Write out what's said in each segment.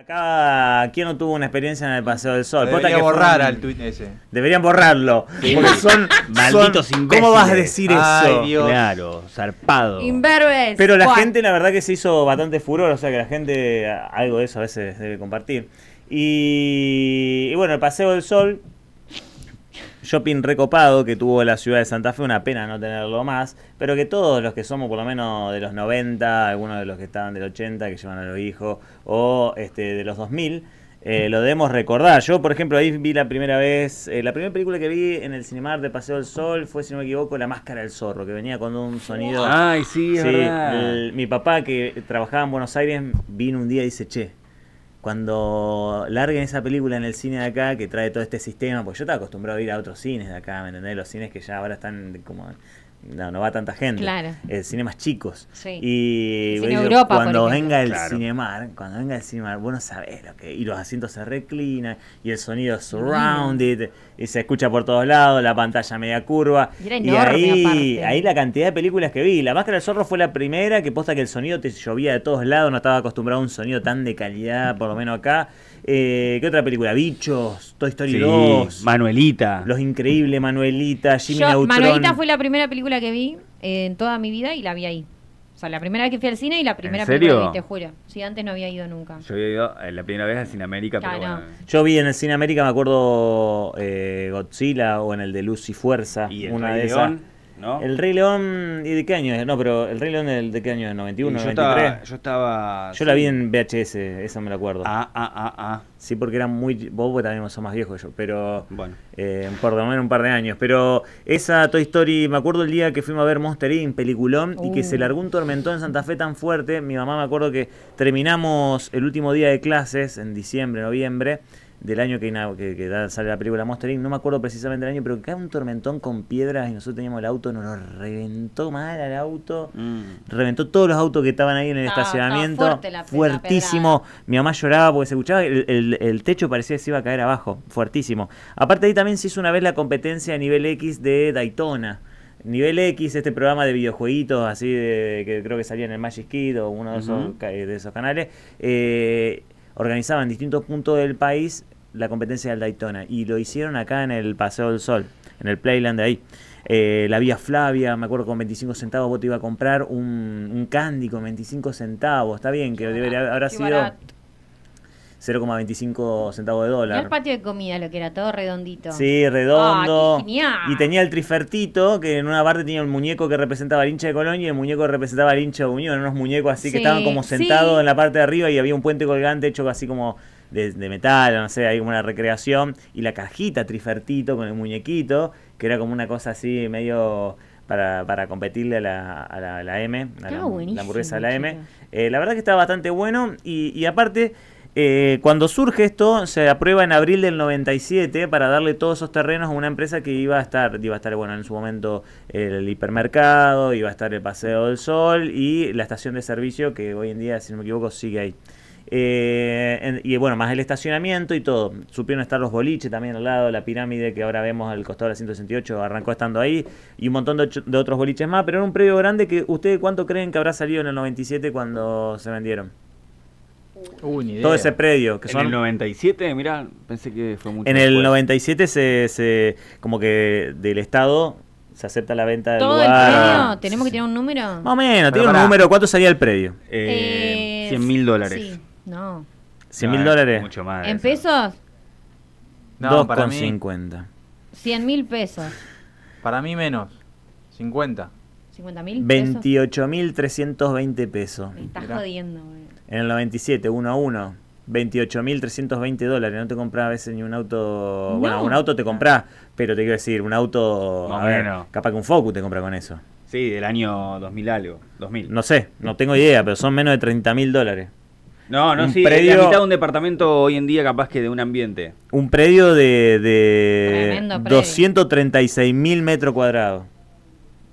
Acá, ¿quién no tuvo una experiencia en el Paseo del Sol? Deberían borrar al tuit ese. Deberían borrarlo. Porque son malditos ¿Cómo vas a decir eso? Claro, zarpado. Inverbes. Pero la gente, la verdad, que se hizo bastante furor. O sea que la gente algo de eso a veces debe compartir. y bueno, el Paseo del Sol shopping recopado que tuvo la ciudad de Santa Fe, una pena no tenerlo más, pero que todos los que somos por lo menos de los 90, algunos de los que estaban del 80, que llevan a los hijos, o este, de los 2000, eh, lo debemos recordar. Yo, por ejemplo, ahí vi la primera vez, eh, la primera película que vi en el Cinemar de Paseo del Sol fue, si no me equivoco, La Máscara del Zorro, que venía con un sonido... ¡Ay, sí, sí Mi papá, que trabajaba en Buenos Aires, vino un día y dice, che, cuando larguen esa película en el cine de acá, que trae todo este sistema, pues yo estaba acostumbrado a ir a otros cines de acá, ¿me entendés? Los cines que ya ahora están como no, no va tanta gente. Claro. Eh, cinemas chicos. Y cuando venga el cinemar, cuando venga el cinemar, bueno no lo que. Y los asientos se reclinan, y el sonido es ah. surrounded, y se escucha por todos lados, la pantalla media curva. Y, ahí, ahí la cantidad de películas que vi. La máscara del zorro fue la primera que posta que el sonido te llovía de todos lados, no estaba acostumbrado a un sonido tan de calidad, por lo menos acá. Eh, ¿Qué otra película? Bichos, Toy Story 2. Manuelita. Los Increíbles, Manuelita, Jimmy Yo, Manuelita fue la primera película que vi eh, en toda mi vida y la vi ahí. O sea, la primera vez que fui al cine y la primera película que vi, te juro. Sí, antes no había ido nunca. Yo había ido eh, la primera vez al Cine América, pero Yo vi en el Cine América, me acuerdo, Godzilla o en el de Luz y Fuerza. ¿Y una de Esas. El Rey León, ¿y de qué año No, pero el Rey León de qué año es, 91, yo 93. yo estaba... Yo la vi en VHS, esa me la acuerdo. Ah, ah, ah, ah. Sí, porque era muy... Vos también sos más viejos que yo, pero... Bueno. Eh, por lo menos un par de años. Pero esa Toy Story, me acuerdo el día que fuimos a ver Monster Inc., peliculón, y que se uh. largó un tormentón en Santa Fe tan fuerte. Mi mamá me acuerdo que terminamos el último día de clases, en diciembre, noviembre del año que, sale la película Monster Inc. No me acuerdo precisamente del año, pero cae un tormentón con piedras y nosotros teníamos el auto, nos lo reventó mal al auto. Mm. Reventó todos los autos que estaban ahí en el estacionamiento. fuertísimo. Mi mamá lloraba porque se escuchaba, el, el, techo parecía que se iba a caer abajo. Fuertísimo. Aparte ahí también se hizo una vez la competencia a nivel X de Daytona. Nivel X, este programa de videojueguitos, así que creo que salía en el Magic Kid o uno de, esos, de esos canales, eh, organizaban en distintos puntos del país la competencia del Daytona y lo hicieron acá en el Paseo del Sol, en el Playland de ahí. Eh, la vía Flavia, me acuerdo con 25 centavos vos te iba a comprar un, un candy con 25 centavos, está bien que debería haber sido... 0,25 centavos de dólar. Era el patio de comida lo que era, todo redondito. Sí, redondo. Ah, genial. Y tenía el trifertito, que en una parte tenía el muñeco que representaba al hincha de Colón y el muñeco que representaba al hincha de Unión. Unos muñecos así que estaban como sentados en la parte de arriba y había un puente colgante hecho así como de, metal, no sé, hay como una recreación. Y la cajita trifertito con el muñequito, que era como una cosa así medio... Para, para, competirle a la, a la, M, a la, la, hamburguesa de la M. Eh, la verdad que estaba bastante bueno y, y aparte eh, cuando surge esto, se aprueba en abril del 97 para darle todos esos terrenos a una empresa que iba a estar, iba a estar, bueno, en su momento eh, el hipermercado, iba a estar el Paseo del Sol y la estación de servicio que hoy en día, si no me equivoco, sigue ahí. Eh, y bueno, más el estacionamiento y todo. Supieron estar los boliches también al lado, la pirámide que ahora vemos al costado de la 168 arrancó estando ahí y un montón de, otros boliches más, pero era un previo grande que ustedes cuánto creen que habrá salido en el 97 cuando se vendieron. Todo ese predio. Que en el 97, mirá, pensé que fue mucho. En el 97 se, como que del Estado se acepta la venta del ¿Todo el predio? ¿Tenemos que tener un número? Más o menos, tiene un número. ¿Cuánto sería el predio? Eh, 100 mil dólares. no. 100 mil dólares. Mucho más. ¿En pesos? No, para 2,50. 100 mil pesos. Para mí menos. 50. 50 mil. 28 mil pesos. Me estás jodiendo, güey. En el 97, 1 a 1, 28.320 dólares. No te compras a veces ni un auto. Bueno, un auto te compras, pero te quiero decir, un auto. No, a ver, capaz que un Focus te compra con eso. Sí, del año 2000 algo. 2000. No sé, no tengo idea, pero son menos de 30.000 dólares. No, no, un sí, predio, la mitad de un departamento hoy en día capaz que de un ambiente. Un predio de, de 236 mil metros cuadrados.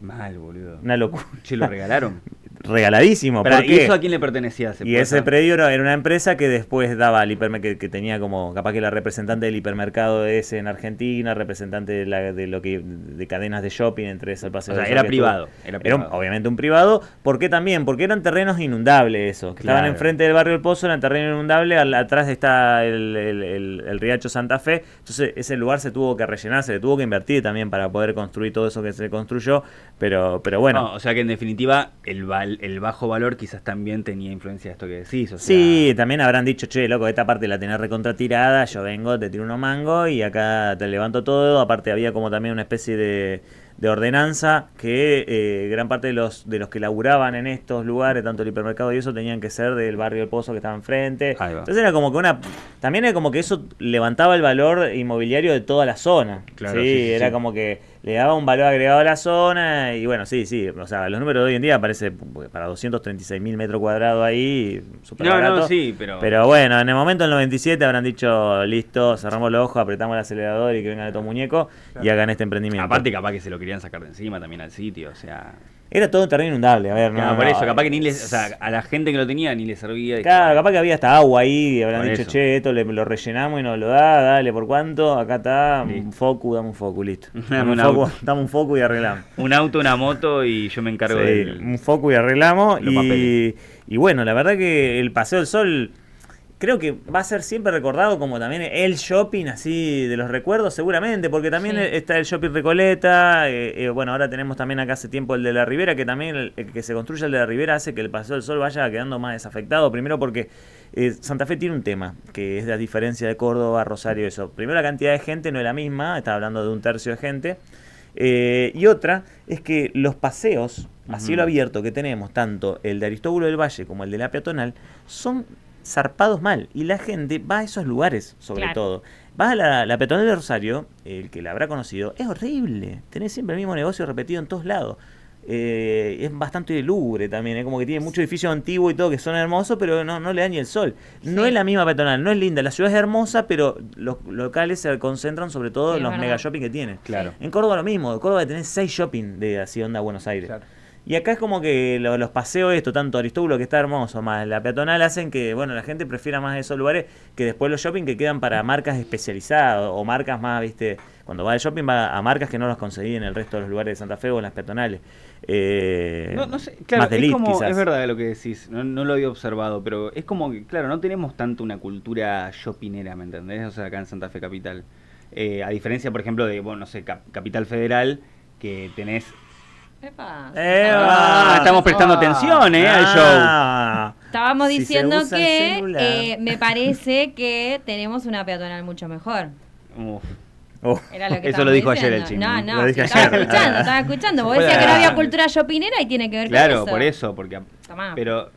Mal, boludo. Una locura. Se lo regalaron. regaladísimo. Pero, eso a quién le pertenecía? y ese predio era, una empresa que después daba al hipermercado, que, tenía como, capaz que la representante del hipermercado ese en Argentina, representante de, lo que de cadenas de shopping entre esas o era privado, era, obviamente un privado. ¿Por qué también? Porque eran terrenos inundables esos. Estaban enfrente del barrio El Pozo, eran terreno inundable, al, atrás está el, riacho Santa Fe. Entonces ese lugar se tuvo que rellenar, se le tuvo que invertir también para poder construir todo eso que se construyó. Pero, pero bueno. o sea que en definitiva el Val el, bajo valor quizás también tenía influencia de esto que decís. O sea... Sí, también habrán dicho, che, loco, esta parte la tenés recontratirada, yo vengo, te tiro unos mango y acá te levanto todo. Aparte había como también una especie de, ordenanza que eh, gran parte de los, de los que laburaban en estos lugares, tanto el hipermercado y eso, tenían que ser del barrio del Pozo que estaba enfrente. Entonces era como que una... También era como que eso levantaba el valor inmobiliario de toda la zona. ¿sí? era como que le daba un valor agregado a la zona. Y bueno, sí, sí. O sea, los números de hoy en día parece para 236 mil metros cuadrados ahí, super pero. bueno, en el momento, en 97, habrán dicho, listo, cerramos los ojos, apretamos el acelerador y que vengan estos muñecos muñeco y hagan este emprendimiento. Aparte, capaz que se lo querían sacar de encima también al sitio, o sea. Era todo un terreno inundable, a ver, no. Claro, por eso, capaz que ni les, o sea, a la gente que lo tenía ni le servía. Claro, capaz que había hasta agua ahí, y habrán dicho, che, esto lo rellenamos y nos lo da, dale, ¿por cuánto? Acá está, un foco, dame un foco, listo. Dame un, foco, y arreglamos. un auto, una moto y yo me encargo sí, de. Un foco y arreglamos. y bueno, la verdad que el Paseo del Sol creo que va a ser siempre recordado como también el shopping así de los recuerdos, seguramente, porque también está el shopping Recoleta, eh, eh, bueno, ahora tenemos también acá hace tiempo el de la Ribera, que también el, que se construye el de la Ribera hace que el Paseo del Sol vaya quedando más desafectado, primero porque eh, Santa Fe tiene un tema, que es la diferencia de Córdoba, Rosario, eso. Primero la cantidad de gente no es la misma, está hablando de un tercio de gente. y otra es que los paseos a cielo abierto que tenemos, tanto el de Aristóbulo del Valle como el de la peatonal, son zarpados mal. Y la gente va a esos lugares, sobre todo. Vas a la, la de Rosario, el que la habrá conocido, es horrible. Tenés siempre el mismo negocio repetido en todos lados. Eh, es bastante lúgubre también, es como que tiene mucho edificio antiguo y todo que son hermosos, pero no, no le da ni el sol. No es la misma peatonal, no es linda, la ciudad es hermosa, pero los locales se concentran sobre todo en los mega shopping que tiene Claro. En Córdoba lo mismo, en Córdoba tenés seis shopping de así onda Buenos Aires. Claro. Y acá es como que los, paseos esto, tanto Aristóbulo que está hermoso, más la peatonal, hacen que, bueno, la gente prefiera más esos lugares que después los shopping que quedan para marcas especializadas o marcas más, viste, cuando va al shopping va a marcas que no los conseguí en el resto de los lugares de Santa Fe o en las peatonales. Eh, no, sé, claro, es, es verdad lo que decís, no, lo había observado, pero es como que, claro, no tenemos tanto una cultura shoppingera, ¿me entendés? O sea, acá en Santa Fe Capital. Eh, a diferencia, por ejemplo, de, bueno, no sé, Capital Federal, que tenés Ah, estamos prestando atención eh, al ah. show. Estábamos diciendo que eh, me parece que tenemos una peatonal mucho mejor. Uf. Eso lo dijo ayer el chico. No, no, estaba escuchando, estaba escuchando. Vos decías que no había cultura shopinera y tiene que ver con eso. Claro, por eso, porque... Pero,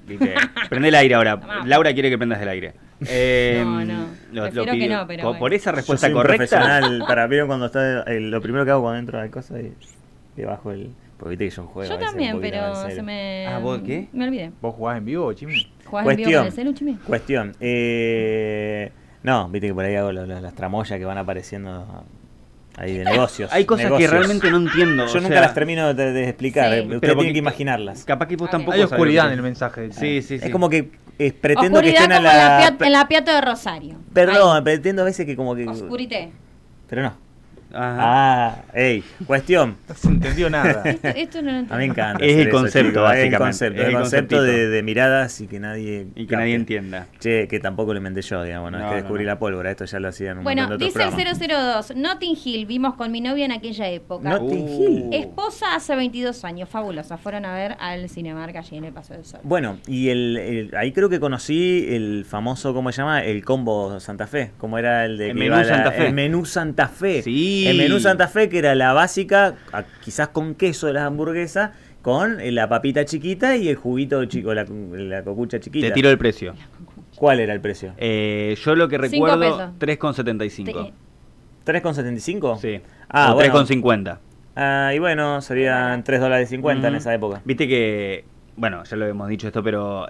prende el aire ahora. Laura quiere que prendas el aire. Eh, no, no. que no, pero Por esa respuesta correcta. profesional, para mí cuando está... Eh, lo primero que hago cuando entro a la cosa es debajo el... Porque viste que yo juego. Yo también, pero se me. Ah, ¿vos qué? Me olvidé. ¿Vos jugás en vivo, Chimi? ¿Jugás Cuestión. en vivo con el Chimi? Cuestión. Eh, no, viste que por ahí hago las, tramoyas que van apareciendo Ahí de negocios. Hay cosas que realmente no entiendo. Yo nunca las termino de, explicar. Sí. tienen que imaginarlas. Capaz que tampoco. Hay oscuridad en el mensaje. Sí, sí, sí. Es como que eh, pretendo que estén como a la. En la, piato de Rosario. Perdón, pretendo a veces que como que. Oscurité. Pero no. Ajá. Ah, Ey cuestión. No se entendió nada. Esto, no lo A mí me encanta. Es el concepto, Es el concepto, de, miradas y que nadie. Y que nadie entienda. Che, que tampoco le inventé yo, digamos, es que descubrí la pólvora, esto ya lo hacían Bueno, dice el 002, Notting Hill, vimos con mi novia en aquella época. Notting uh. Hill. Esposa hace 22 años, fabulosa. Fueron a ver al Cinemarca allí en el Paso del Sol. Bueno, y el, ahí creo que conocí el famoso, ¿cómo se llama? El combo Santa Fe. ¿Cómo era el de. menú Santa Fe. menú Santa Fe. Sí. El menú Santa Fe, que era la básica, quizás con queso de las hamburguesas, con la papita chiquita y el juguito chico, la, cocucha chiquita. Te tiro el precio. ¿Cuál era el precio? Eh, yo lo que recuerdo, 3,75. ¿3,75? Sí. Ah, o 3,50. Ah, y bueno, serían 3 dólares 50 en esa época. Viste que bueno, ya lo hemos dicho esto, pero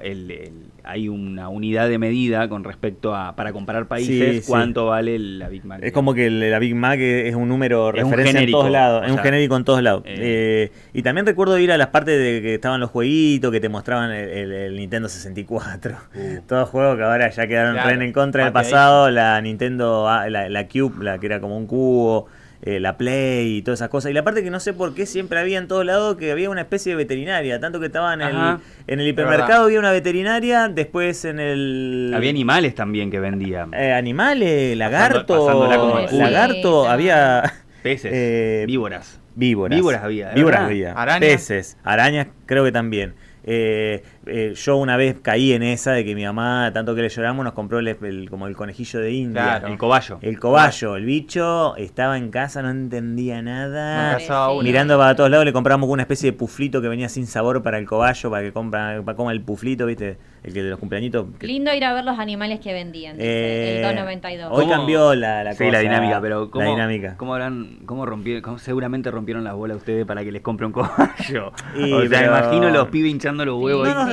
hay una unidad de medida con respecto a, para comparar países, cuánto vale la Big Mac. Es como que la Big Mac es un número es en todos lados, es un genérico en todos lados. Eh. Eh, y también recuerdo ir a las partes de que estaban los jueguitos, que te mostraban el, Nintendo 64, uh. todos juegos que ahora ya quedaron claro, en contra del pasado, la Nintendo, la, la Cube, la que era como un cubo. Eh, la Play y todas esas cosas. Y la parte que no sé por qué siempre había en todos lados que había una especie de veterinaria. Tanto que estaba en, el, en el, hipermercado, había una veterinaria. Después en el. Había animales también que vendían. Eh, animales, lagarto. lagarto, había. Peces, eh, víboras. Víboras. Víboras había. Víboras había. Arañas. Peces, arañas creo que también. Eh, eh, yo una vez caí en esa de que mi mamá, tanto que le lloramos, nos compró el, como el conejillo de India. El cobayo. El cobayo. El bicho estaba en casa, no entendía nada. mirando para todos lados, le compramos una especie de puflito que venía sin sabor para el cobayo, para que coma el puflito, ¿viste? El que de los cumpleañitos. Lindo ir a ver los animales que vendían, el 292. Eh, hoy cambió la, dinámica, pero ¿cómo, dinámica. ¿cómo, habrán, cómo rompieron, seguramente rompieron las bolas ustedes para que les compre un cobayo? Y, imagino los pibes hinchando los huevos. No,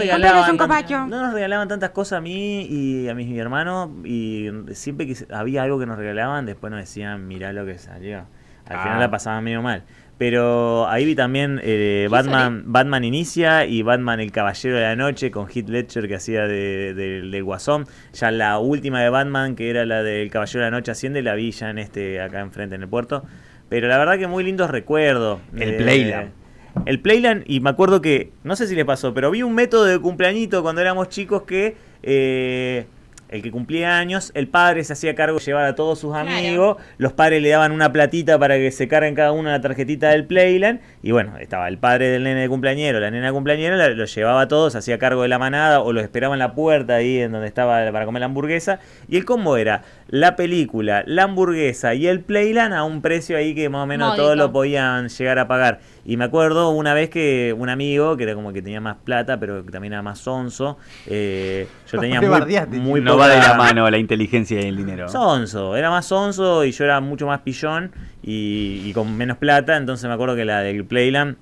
no nos regalaban tantas cosas a mí y a mis mi hermanos. Y siempre que había algo que nos regalaban, después nos decían, mirá lo que salió. Al final la ah. pasaban medio mal. Pero ahí vi también eh, Batman Batman Inicia y Batman El Caballero de la Noche con Heath Ledger que hacía de, del Guasón. Ya la última de Batman, que era la del Caballero de la Noche Asciende, la vi ya en este, acá enfrente en el puerto. Pero la verdad que muy lindos recuerdos. El playlist. Eh, Playland el Playland y me acuerdo que, no sé si les pasó, pero vi un método de cumpleañito cuando éramos chicos que eh, el que cumplía años, el padre se hacía cargo de llevar a todos sus amigos, los padres le daban una platita para que se carguen cada uno la tarjetita del Playland, y bueno, estaba el padre del nene de cumpleañero, la nena de cumpleañero, los llevaba a todos, hacía cargo de la manada, o los esperaba en la puerta ahí en donde estaba para comer la hamburguesa, y el combo era la película, la hamburguesa y el Playland a un precio ahí que más o menos todos lo podían llegar a pagar. Y me acuerdo una vez que un amigo, que era como que tenía más plata, pero que también era más sonso, eh, yo tenía muy, muy No va de la mano la inteligencia y el dinero. Sonso, era más sonso y yo era mucho más pillón y, con menos plata, entonces me acuerdo que la del Playland...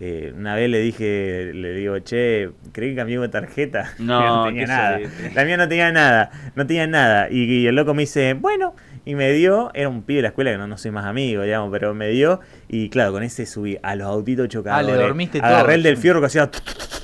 Eh, una vez le dije, le digo, che, ¿cree que cambié de tarjeta. No, no tenía nada. la mía no tenía nada, no tenía nada. y, el loco me dice, bueno, y me dio, era un pibe de la escuela que no, no soy más amigo, digamos, pero me dio. Y claro, con ese subí a los autitos ah, chocadores. a le dormiste del fierro que hacía.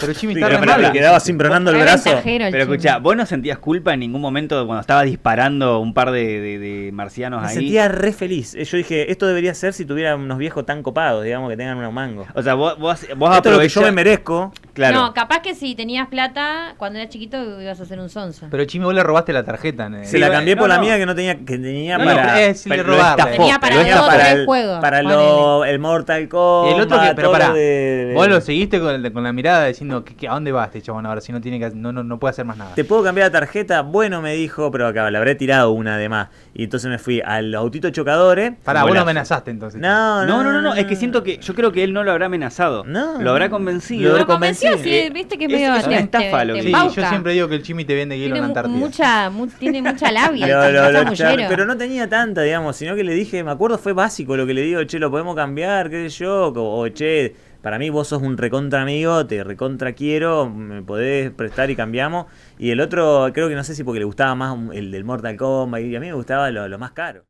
Pero Chimi estaba quedaba el brazo. pero escucha, ¿vos no sentías culpa en ningún momento cuando estaba disparando un par de, marcianos ahí? Me sentía re feliz. Eh, yo dije, esto debería ser si tuviera unos viejos tan copados, digamos, que tengan unos mangos. O sea, vos, vos, vos esto lo que yo me merezco. Claro. No, capaz que si tenías plata cuando eras chiquito ibas a ser un sonso. Pero Chimi, vos le robaste la tarjeta. Se la cambié por la mía que no tenía, que tenía para. el juego. Para el Mortal Kombat. el otro que, pero para De... Vos lo seguiste con, la mirada diciendo que, a dónde vas, este chabón ahora si no tiene que, no, no, puede hacer más nada. ¿Te puedo cambiar la tarjeta? Bueno, me dijo, pero acá le habré tirado una además Y entonces me fui al Autito chocadores. Eh. Pará, vos lo amenazaste entonces. No no no, no, Es que siento que. Yo creo que él no lo habrá amenazado. No. Lo habrá convencido. Lo, convenció, sí, viste que Es, una estafa lo yo siempre digo que el Chimi te vende hielo en la Antártida. tiene mucha labia. pero no tenía tanta, digamos, sino que le dije, me acuerdo fue básico lo que le digo, che, lo podemos cambiar, qué sé yo, o, oh, che, para mí vos sos un recontra amigo, te recontra quiero, me podés prestar y cambiamos. Y el otro, creo que no sé si porque le gustaba más el del Mortal Kombat y a mí me gustaba lo más caro.